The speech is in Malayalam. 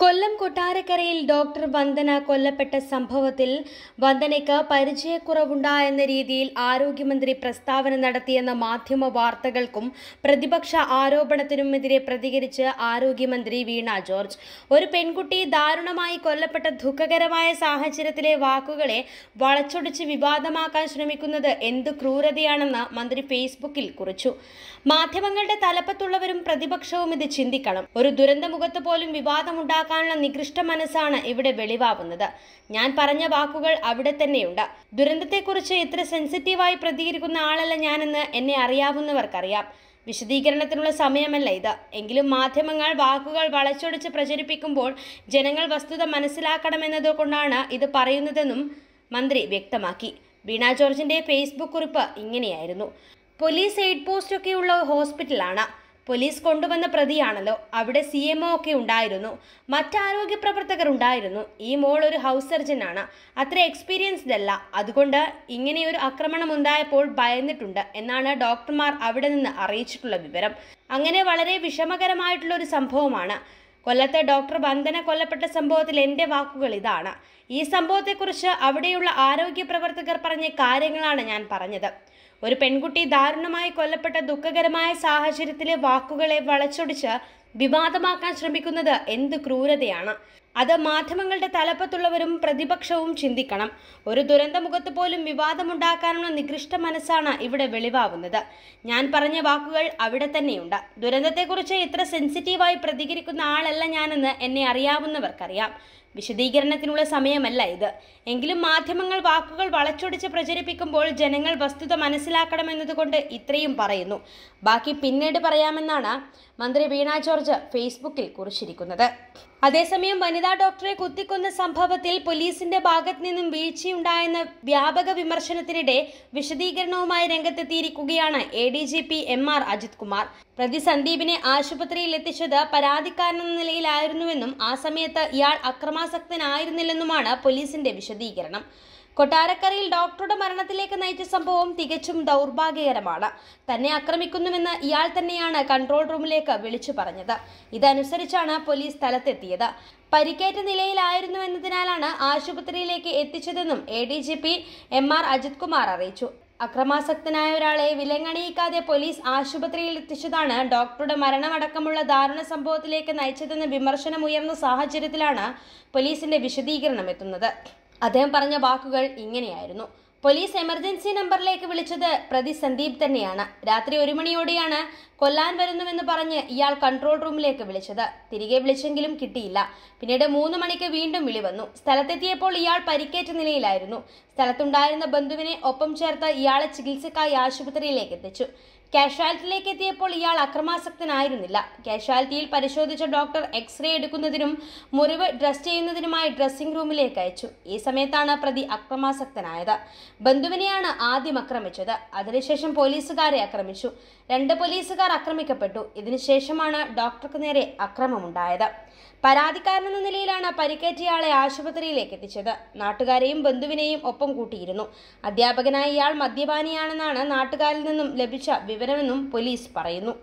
കൊല്ലം കൊട്ടാരക്കരയിൽ ഡോക്ടർ വന്ദന കൊല്ലപ്പെട്ട സംഭവത്തിൽ വന്ദനയ്ക്ക് പരിചയക്കുറവുണ്ടായെന്ന രീതിയിൽ ആരോഗ്യമന്ത്രി പ്രസ്താവന നടത്തിയെന്ന മാധ്യമ വാർത്തകൾക്കും പ്രതിപക്ഷ ആരോപണത്തിനുമെതിരെ പ്രതികരിച്ച് ആരോഗ്യമന്ത്രി വീണ ജോർജ് ഒരു പെൺകുട്ടി ദാരുണമായി കൊല്ലപ്പെട്ട ദുഃഖകരമായ സാഹചര്യത്തിലെ വാക്കുകളെ വളച്ചൊടിച്ച് വിവാദമാക്കാൻ ശ്രമിക്കുന്നത് എന്ത് ക്രൂരതയാണെന്ന് മന്ത്രി ഫേസ്ബുക്കിൽ കുറിച്ചു മാധ്യമങ്ങളുടെ തലപ്പത്തുള്ളവരും പ്രതിപക്ഷവും ഇത് ചിന്തിക്കണം ഒരു ദുരന്തമുഖത്ത് പോലും വിവാദമുണ്ടാക്കും മനസ്സിലാക്കാനുള്ള നികൃഷ്ട മനസ്സാണ് ഇവിടെ വെളിവാകുന്നത് ഞാൻ പറഞ്ഞ വാക്കുകൾ അവിടെ തന്നെയുണ്ട് ദുരന്തത്തെക്കുറിച്ച് ഇത്ര സെൻസിറ്റീവായി പ്രതികരിക്കുന്ന ആളല്ല ഞാനെന്ന് എന്നെ അറിയാവുന്നവർക്കറിയാം വിശദീകരണത്തിനുള്ള സമയമല്ല ഇത് എങ്കിലും മാധ്യമങ്ങൾ വാക്കുകൾ വളച്ചൊടിച്ച് പ്രചരിപ്പിക്കുമ്പോൾ ജനങ്ങൾ വസ്തുത മനസ്സിലാക്കണമെന്നതുകൊണ്ടാണ് ഇത് പറയുന്നതെന്നും മന്ത്രി വ്യക്തമാക്കി വീണ ജോർജിൻ്റെ ഫേസ്ബുക്ക് കുറിപ്പ് ഇങ്ങനെയായിരുന്നു പോലീസ് എയ്ഡ് പോസ്റ്റൊക്കെയുള്ള ഹോസ്പിറ്റലാണ് പോലീസ് കൊണ്ടുവന്ന പ്രതിയാണല്ലോ അവിടെ സി എം ഒ ഒക്കെ ഉണ്ടായിരുന്നു മറ്റാരോഗ്യ പ്രവർത്തകർ ഉണ്ടായിരുന്നു ഈ മോൾ ഒരു ഹൗസ് ആണ് അത്ര എക്സ്പീരിയൻസ്ഡ് അല്ല അതുകൊണ്ട് ഇങ്ങനെയൊരു ആക്രമണം ഉണ്ടായപ്പോൾ ഭയന്നിട്ടുണ്ട് എന്നാണ് ഡോക്ടർമാർ അവിടെ നിന്ന് അറിയിച്ചിട്ടുള്ള വിവരം അങ്ങനെ വളരെ വിഷമകരമായിട്ടുള്ള ഒരു സംഭവമാണ് കൊല്ലത്ത് ഡോക്ടർ വന്ദന കൊല്ലപ്പെട്ട സംഭവത്തിൽ എൻ്റെ വാക്കുകൾ ഇതാണ് ഈ സംഭവത്തെക്കുറിച്ച് അവിടെയുള്ള ആരോഗ്യ പ്രവർത്തകർ പറഞ്ഞ കാര്യങ്ങളാണ് ഞാൻ പറഞ്ഞത് ഒരു പെൺകുട്ടി ദാരുണമായി കൊല്ലപ്പെട്ട ദുഃഖകരമായ സാഹചര്യത്തിലെ വാക്കുകളെ വളച്ചൊടിച്ച് വിവാദമാക്കാൻ ശ്രമിക്കുന്നത് എന്ത് ക്രൂരതയാണ് അത് മാധ്യമങ്ങളുടെ തലപ്പത്തുള്ളവരും പ്രതിപക്ഷവും ചിന്തിക്കണം ഒരു ദുരന്തമുഖത്ത് പോലും വിവാദമുണ്ടാക്കാനുള്ള നികൃഷ്ട മനസ്സാണ് ഇവിടെ വെളിവാവുന്നത് ഞാൻ പറഞ്ഞ വാക്കുകൾ അവിടെ തന്നെയുണ്ട് ദുരന്തത്തെക്കുറിച്ച് ഇത്ര സെൻസിറ്റീവായി പ്രതികരിക്കുന്ന ആളല്ല ഞാനെന്ന് എന്നെ അറിയാവുന്നവർക്കറിയാം വിശദീകരണത്തിനുള്ള സമയമല്ല ഇത് എങ്കിലും മാധ്യമങ്ങൾ വാക്കുകൾ വളച്ചൊടിച്ച് പ്രചരിപ്പിക്കുമ്പോൾ ജനങ്ങൾ വസ്തുത മനസ്സിലാക്കണമെന്നതുകൊണ്ട് ഇത്രയും പറയുന്നു ബാക്കി പിന്നീട് പറയാമെന്നാണ് മന്ത്രി വീണ ജോർജ് ഫേസ്ബുക്കിൽ കുറിച്ചിരിക്കുന്നത് അതേസമയം വനിതാ ഡോക്ടറെ കുത്തിക്കൊന്ന സംഭവത്തിൽ പോലീസിന്റെ ഭാഗത്തു നിന്നും വീഴ്ചയുണ്ടായെന്ന വ്യാപക വിമർശനത്തിനിടെ വിശദീകരണവുമായി രംഗത്തെത്തിയിരിക്കുകയാണ് A D G P M R Ajith Kumar പ്രതി സന്ദീപിനെ ആശുപത്രിയിൽ എത്തിച്ചത് പരാതിക്കാരനെന്ന നിലയിലായിരുന്നുവെന്നും ആ സമയത്ത് ഇയാൾ അക്രമാസക്തനായിരുന്നില്ലെന്നുമാണ് പോലീസിന്റെ വിശദീകരണം കൊട്ടാരക്കരയിൽ ഡോക്ടറുടെ മരണത്തിലേക്ക് നയിച്ച സംഭവം തികച്ചും ദൗർഭാഗ്യകരമാണ് തന്നെ ആക്രമിക്കുന്നുവെന്ന് ഇയാൾ തന്നെയാണ് കൺട്രോൾ റൂമിലേക്ക് വിളിച്ചു പറഞ്ഞത് ഇതനുസരിച്ചാണ് പോലീസ് സ്ഥലത്തെത്തിയത് പരിക്കേറ്റ നിലയിലായിരുന്നു എന്നതിനാലാണ് ആശുപത്രിയിലേക്ക് എത്തിച്ചതെന്നും A D G P M R Ajith Kumar അറിയിച്ചു അക്രമാസക്തനായ ഒരാളെ വിലങ്ങണിയിക്കാതെ പോലീസ് ആശുപത്രിയിൽ എത്തിച്ചതാണ് ഡോക്ടറുടെ മരണമടക്കമുള്ള ദാരുണ സംഭവത്തിലേക്ക് നയിച്ചതെന്ന് വിമർശനമുയർന്ന സാഹചര്യത്തിലാണ് പോലീസിന്റെ വിശദീകരണം എത്തുന്നത് അദ്ദേഹം പറഞ്ഞ വാക്കുകൾ ഇങ്ങനെയായിരുന്നു പോലീസ് എമർജൻസി നമ്പറിലേക്ക് വിളിച്ചത് പ്രതി സന്ദീപ് തന്നെയാണ് രാത്രി ഒരു മണിയോടെയാണ് കൊല്ലാൻ വരുന്നുവെന്ന് പറഞ്ഞ് ഇയാൾ കൺട്രോൾ റൂമിലേക്ക് വിളിച്ചത് തിരികെ വിളിച്ചെങ്കിലും കിട്ടിയില്ല പിന്നീട് മൂന്ന് മണിക്ക് വീണ്ടും വിളി വന്നു സ്ഥലത്തെത്തിയപ്പോൾ ഇയാൾ പരിക്കേറ്റ നിലയിലായിരുന്നു സ്ഥലത്തുണ്ടായിരുന്ന ബന്ധുവിനെ ഒപ്പം ചേർത്ത് ഇയാളെ ചികിത്സക്കായി ആശുപത്രിയിലേക്ക് എത്തിച്ചു കാഷ്വാലിറ്റിയിലേക്ക് എത്തിയപ്പോൾ ഇയാൾ അക്രമാസക്തനായിരുന്നില്ല കാഷ്വാലിറ്റിയിൽ പരിശോധിച്ച ഡോക്ടർ എക്സ്റേ എടുക്കുന്നതിനും മുറിവ് ഡ്രസ് ചെയ്യുന്നതിനുമായി ഡ്രസ്സിംഗ് റൂമിലേക്ക് അയച്ചു ഈ സമയത്താണ് പ്രതി അക്രമാസക്തനായത് ബന്ധുവിനെയാണ് ആദ്യം ആക്രമിച്ചത് അതിനുശേഷം പോലീസുകാരെ ആക്രമിച്ചു രണ്ട് പോലീസുകാർ ആക്രമിക്കപ്പെട്ടു ഇതിനുശേഷമാണ് ഡോക്ടർക്ക് നേരെ അക്രമമുണ്ടായത് പരാതിക്കാരനെന്ന നിലയിലാണ് പരിക്കേറ്റയാളെ ആശുപത്രിയിലേക്ക് എത്തിച്ചത് നാട്ടുകാരെയും ബന്ധുവിനെയും ഒപ്പം ഒപ്പം കൂട്ടിയിരുന്നു അധ്യാപകനായ ഇയാൾ മദ്യപാനിയാണെന്നാണ് നാട്ടുകാരിൽ നിന്നും ലഭിച്ച വിവരമെന്നും പോലീസ് പറയുന്നു